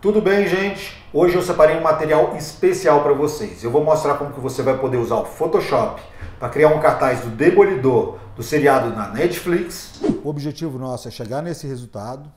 Tudo bem, gente? Hoje eu separei um material especial para vocês. Eu vou mostrar como que você vai poder usar o Photoshop para criar um cartaz do Demolidor do seriado na Netflix. O objetivo nosso é chegar nesse resultado.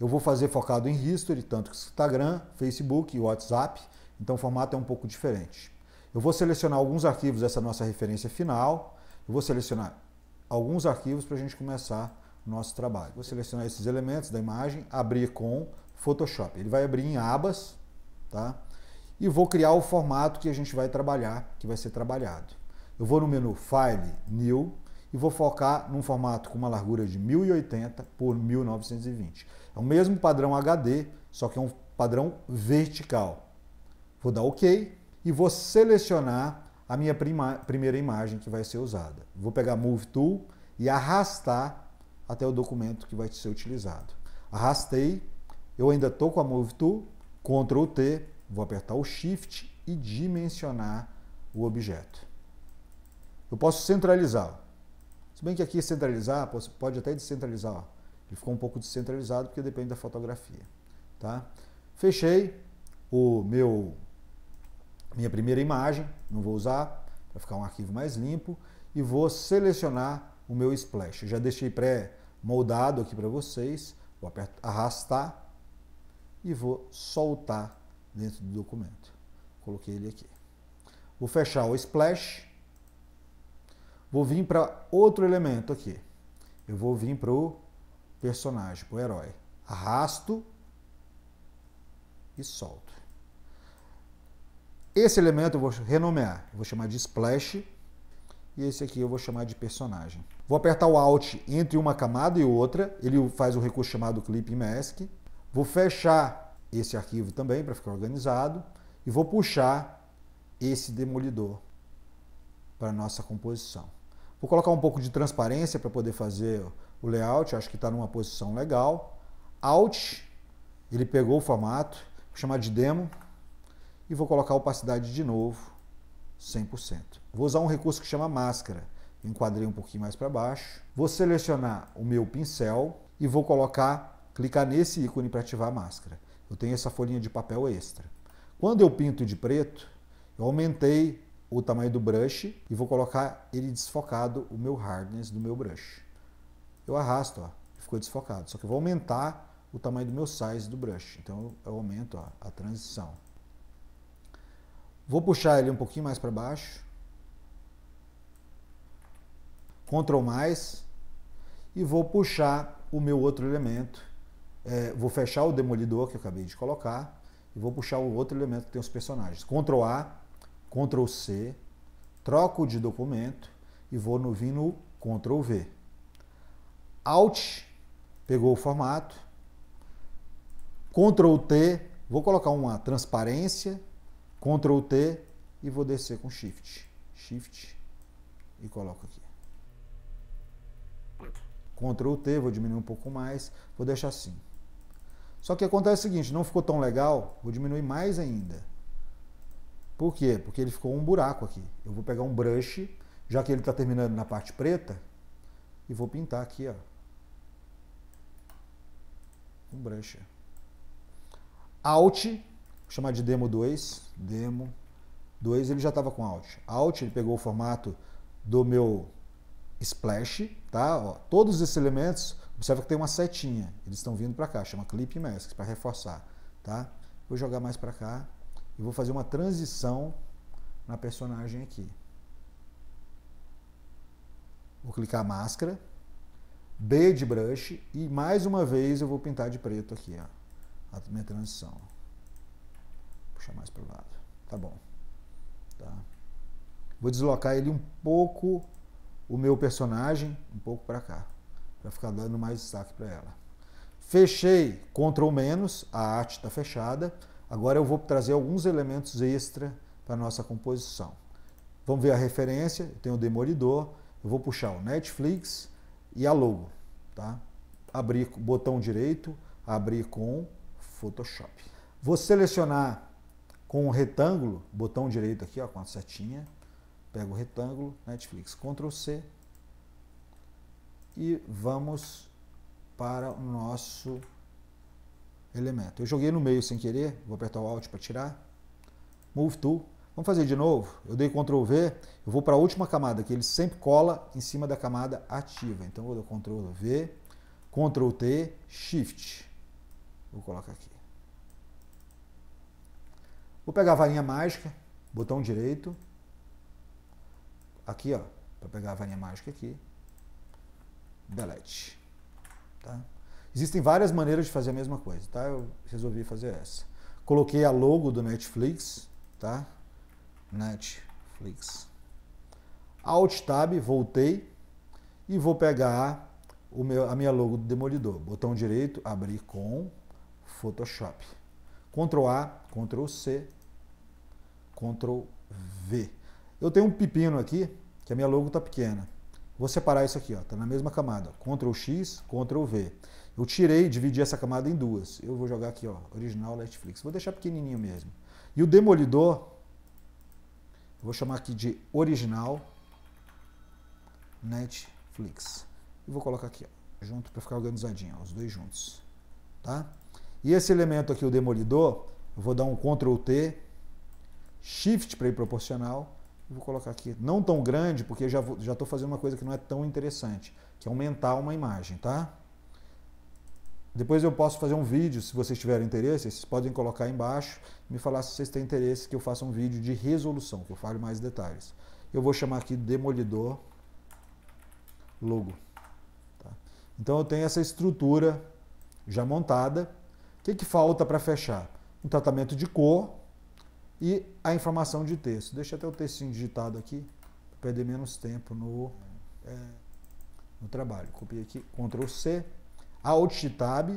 Eu vou fazer focado em history, tanto que Instagram, Facebook e WhatsApp. Então o formato é um pouco diferente. Eu vou selecionar alguns arquivos dessa nossa referência final. Eu vou selecionar alguns arquivos para a gente começar o nosso trabalho. Vou selecionar esses elementos da imagem, abrir com Photoshop. Ele vai abrir em abas, tá? E vou criar o formato que a gente vai trabalhar, que vai ser trabalhado. Eu vou no menu File, New e vou focar num formato com uma largura de 1080 por 1920. É o mesmo padrão HD, só que é um padrão vertical. Vou dar OK e vou selecionar a minha primeira imagem que vai ser usada. Vou pegar Move Tool e arrastar até o documento que vai ser utilizado. Arrastei, eu ainda estou com a Move Tool, Ctrl T, vou apertar o Shift e dimensionar o objeto. Eu posso centralizar. Se bem que aqui é centralizar, pode até descentralizar. Ele ficou um pouco descentralizado porque depende da fotografia. Tá? Fechei o meu minha primeira imagem, não vou usar, para ficar um arquivo mais limpo, e vou selecionar o meu splash. Eu já deixei pré-moldado aqui para vocês, vou apertar, arrastar e vou soltar dentro do documento. Coloquei ele aqui. Vou fechar o splash. Vou vir para outro elemento aqui. Eu vou vir para o personagem, para o herói. Arrasto e solto. Esse elemento eu vou renomear. Eu vou chamar de splash. E esse aqui eu vou chamar de personagem. Vou apertar o Alt entre uma camada e outra. Ele faz um recurso chamado Clip Mask. Vou fechar esse arquivo também para ficar organizado e vou puxar esse demolidor para nossa composição. Vou colocar um pouco de transparência para poder fazer o layout, acho que está numa posição legal. Alt, ele pegou o formato, vou chamar de demo e vou colocar a opacidade de novo, 100%. Vou usar um recurso que chama máscara, enquadrei um pouquinho mais para baixo. Vou selecionar o meu pincel e vou colocar clicar nesse ícone para ativar a máscara. Eu tenho essa folhinha de papel extra. Quando eu pinto de preto, eu aumentei o tamanho do brush e vou colocar ele desfocado, o meu hardness do meu brush. Eu arrasto, ó, ficou desfocado. Só que eu vou aumentar o tamanho do meu size do brush. Então eu aumento ó, a transição. Vou puxar ele um pouquinho mais para baixo. Ctrl mais. E vou puxar o meu outro elemento é, vou fechar o demolidor que eu acabei de colocar e vou puxar o outro elemento que tem os personagens. Ctrl A, Ctrl C, troco de documento e vou no vir no Ctrl V. Alt pegou o formato. Ctrl T, vou colocar uma transparência, Ctrl T e vou descer com Shift. Shift e coloco aqui. Ctrl T, vou diminuir um pouco mais, vou deixar assim. Só que acontece o seguinte, não ficou tão legal, vou diminuir mais ainda. Por quê? Porque ele ficou um buraco aqui. Eu vou pegar um brush, já que ele está terminando na parte preta, e vou pintar aqui, ó. Um brush. Alt, vou chamar de demo 2, demo 2, ele já estava com alt. Alt, ele pegou o formato do meu splash, tá? Ó, todos esses elementos Observa que tem uma setinha, eles estão vindo para cá, chama Clip Mask, para reforçar. Tá? Vou jogar mais para cá e vou fazer uma transição na personagem aqui. Vou clicar máscara, B de brush e mais uma vez eu vou pintar de preto aqui ó, a minha transição. Vou puxar mais para o lado. Tá bom. Tá. Vou deslocar ele um pouco, o meu personagem, um pouco para cá para ficar dando mais destaque para ela. Fechei Ctrl menos, a arte está fechada. Agora eu vou trazer alguns elementos extra para nossa composição. Vamos ver a referência, Tem tenho o Demolidor, eu vou puxar o Netflix e a logo. Tá? Abrir botão direito, abrir com Photoshop. Vou selecionar com o retângulo, botão direito aqui ó, com a setinha, pego o retângulo, Netflix, Ctrl C, e vamos para o nosso elemento. Eu joguei no meio sem querer, vou apertar o Alt para tirar. Move to. Vamos fazer de novo. Eu dei Ctrl V, eu vou para a última camada, que ele sempre cola em cima da camada ativa. Então eu dou Ctrl V, Ctrl T, Shift. Vou colocar aqui. Vou pegar a varinha mágica, botão direito. Aqui, ó, para pegar a varinha mágica aqui delete. Tá? Existem várias maneiras de fazer a mesma coisa, tá? Eu resolvi fazer essa. Coloquei a logo do Netflix, tá? Netflix. Alt Tab, voltei e vou pegar o meu, a minha logo do Demolidor. Botão direito, abrir com Photoshop. Ctrl A, Ctrl C, Ctrl V. Eu tenho um pepino aqui, que a minha logo está pequena. Vou separar isso aqui, ó, tá na mesma camada. Ctrl X, Ctrl V. Eu tirei, dividi essa camada em duas. Eu vou jogar aqui, ó, original Netflix. Vou deixar pequenininho mesmo. E o demolidor, vou chamar aqui de original Netflix. E vou colocar aqui, ó, junto para ficar organizadinho, ó, os dois juntos, tá? E esse elemento aqui, o demolidor, eu vou dar um Ctrl T, Shift para ir proporcional vou colocar aqui, não tão grande, porque já estou já estou fazendo uma coisa que não é tão interessante, que é aumentar uma imagem, tá? Depois eu posso fazer um vídeo, se vocês tiverem interesse, vocês podem colocar aí embaixo, me falar se vocês têm interesse que eu faça um vídeo de resolução, que eu fale mais detalhes. Eu vou chamar aqui Demolidor Logo. Tá? Então eu tenho essa estrutura já montada. O que, que falta para fechar? Um tratamento de cor, e a informação de texto. Deixa até o textinho digitado aqui, para perder menos tempo no, é, no trabalho. Copiei aqui, Ctrl C, Alt Tab,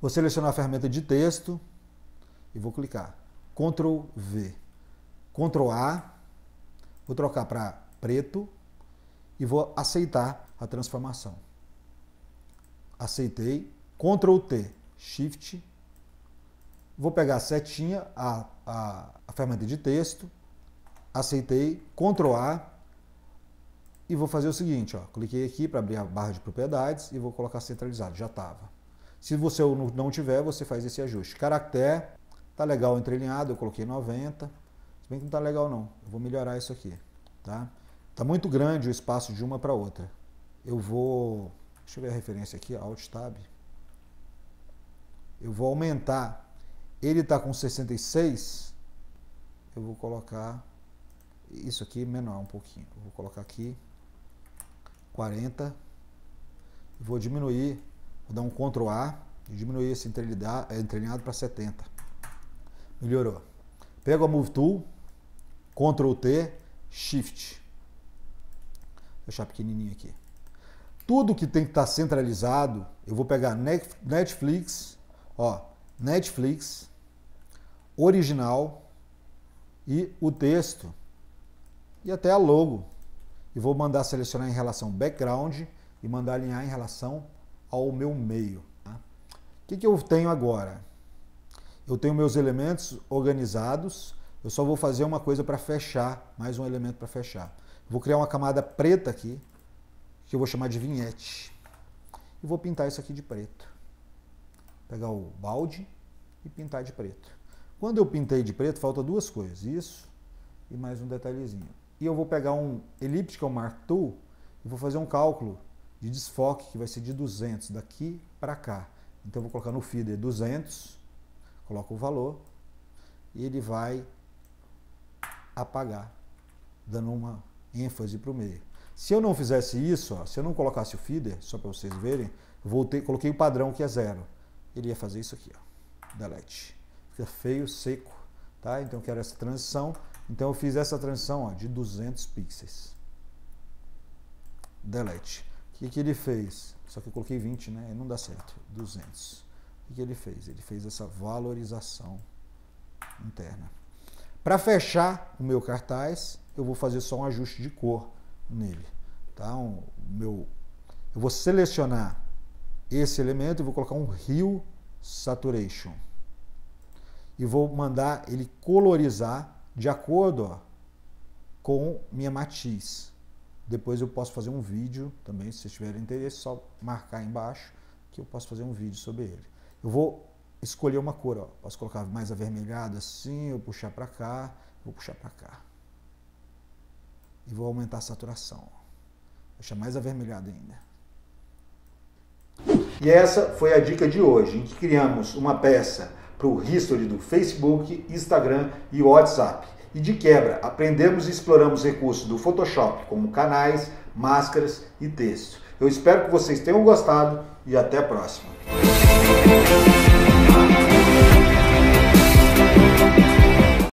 vou selecionar a ferramenta de texto e vou clicar. Ctrl V, Ctrl A, vou trocar para preto e vou aceitar a transformação. Aceitei, Ctrl T, Shift Vou pegar a setinha, a, a, a ferramenta de texto, aceitei, Ctrl A, e vou fazer o seguinte, ó, cliquei aqui para abrir a barra de propriedades e vou colocar centralizado, já estava. Se você não tiver, você faz esse ajuste. Caractere, tá legal entrelinhado, eu coloquei 90, se bem que não tá legal não, eu vou melhorar isso aqui, tá? Tá muito grande o espaço de uma para outra. Eu vou, deixa eu ver a referência aqui, Alt Tab. Eu vou aumentar ele está com 66. Eu vou colocar isso aqui menor um pouquinho. Eu vou colocar aqui 40. Vou diminuir, vou dar um Ctrl A e diminuir esse entrelinhado é, para 70. Melhorou. Pego a Move Tool, Ctrl T, Shift. Vou deixar pequenininho aqui. Tudo que tem que estar tá centralizado, eu vou pegar Netflix, ó, Netflix, original e o texto e até a logo. E vou mandar selecionar em relação ao background e mandar alinhar em relação ao meu meio. Tá? O que, que eu tenho agora? Eu tenho meus elementos organizados. Eu só vou fazer uma coisa para fechar, mais um elemento para fechar. Vou criar uma camada preta aqui, que eu vou chamar de vinhete. E vou pintar isso aqui de preto. Vou pegar o balde e pintar de preto. Quando eu pintei de preto, falta duas coisas, isso e mais um detalhezinho. E eu vou pegar um elíptico um é Martu e vou fazer um cálculo de desfoque que vai ser de 200 daqui para cá. Então eu vou colocar no feeder 200, coloco o valor e ele vai apagar, dando uma ênfase para o meio. Se eu não fizesse isso, ó, se eu não colocasse o feeder, só para vocês verem, voltei, coloquei o padrão que é zero. Ele ia fazer isso aqui, ó, delete fica é feio, seco, tá? Então eu quero essa transição. Então eu fiz essa transição ó, de 200 pixels. Delete. O que, que ele fez? Só que eu coloquei 20, né? E não dá certo. 200. O que, que ele fez? Ele fez essa valorização interna. Para fechar o meu cartaz, eu vou fazer só um ajuste de cor nele. Tá? Um, meu, eu vou selecionar esse elemento e vou colocar um Rio Saturation e vou mandar ele colorizar de acordo ó, com minha matiz. Depois eu posso fazer um vídeo também, se vocês tiverem interesse, só marcar embaixo que eu posso fazer um vídeo sobre ele. Eu vou escolher uma cor, ó. posso colocar mais avermelhado assim, eu puxar para cá, vou puxar para cá. E vou aumentar a saturação. Ó. Deixar mais avermelhado ainda. E essa foi a dica de hoje, em que criamos uma peça para o history do Facebook, Instagram e WhatsApp. E de quebra, aprendemos e exploramos recursos do Photoshop, como canais, máscaras e texto. Eu espero que vocês tenham gostado e até a próxima.